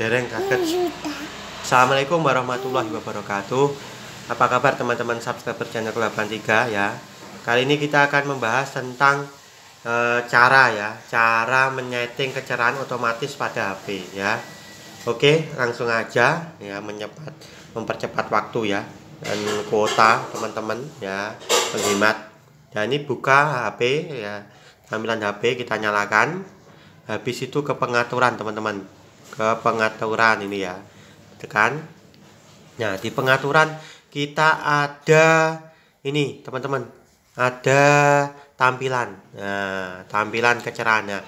dereng kaget Assalamualaikum warahmatullahi wabarakatuh Apa kabar teman-teman subscriber channel 83 ya Kali ini kita akan membahas tentang e, cara ya Cara menyeting kecerahan otomatis pada HP ya Oke langsung aja ya menyepat, mempercepat waktu ya Dan kuota teman-teman ya Penghemat Dan ini buka HP ya Tampilan HP kita nyalakan Habis itu ke pengaturan teman-teman ke pengaturan ini ya tekan gitu nah di pengaturan kita ada ini teman-teman ada tampilan nah tampilan kecerahan nah,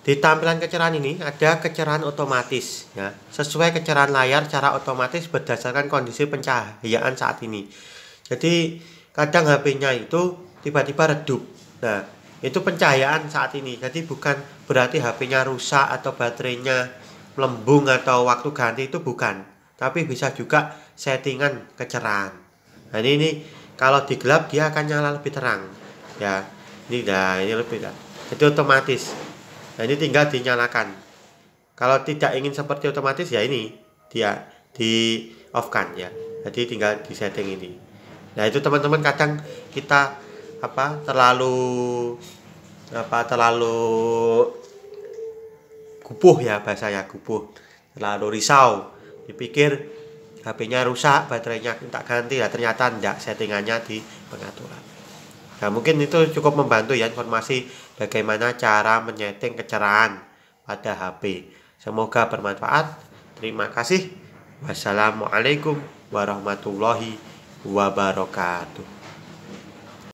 di tampilan kecerahan ini ada kecerahan otomatis ya sesuai kecerahan layar secara otomatis berdasarkan kondisi pencahayaan saat ini jadi kadang HP-nya itu tiba-tiba redup nah itu pencahayaan saat ini jadi bukan berarti HP-nya rusak atau baterainya lembung atau waktu ganti itu bukan tapi bisa juga settingan kecerahan nah ini, ini kalau gelap dia akan nyala lebih terang ya ini dah ini lebih dah jadi otomatis nah, ini tinggal dinyalakan kalau tidak ingin seperti otomatis ya ini dia di off kan ya jadi tinggal di setting ini nah itu teman-teman kadang kita apa terlalu apa terlalu gubuh ya bahasanya gubuh terlalu risau dipikir HP-nya rusak baterainya tak ganti ya ternyata tidak, settingannya di pengaturan nah mungkin itu cukup membantu ya informasi bagaimana cara menyeting kecerahan pada HP semoga bermanfaat terima kasih wassalamualaikum warahmatullahi wabarakatuh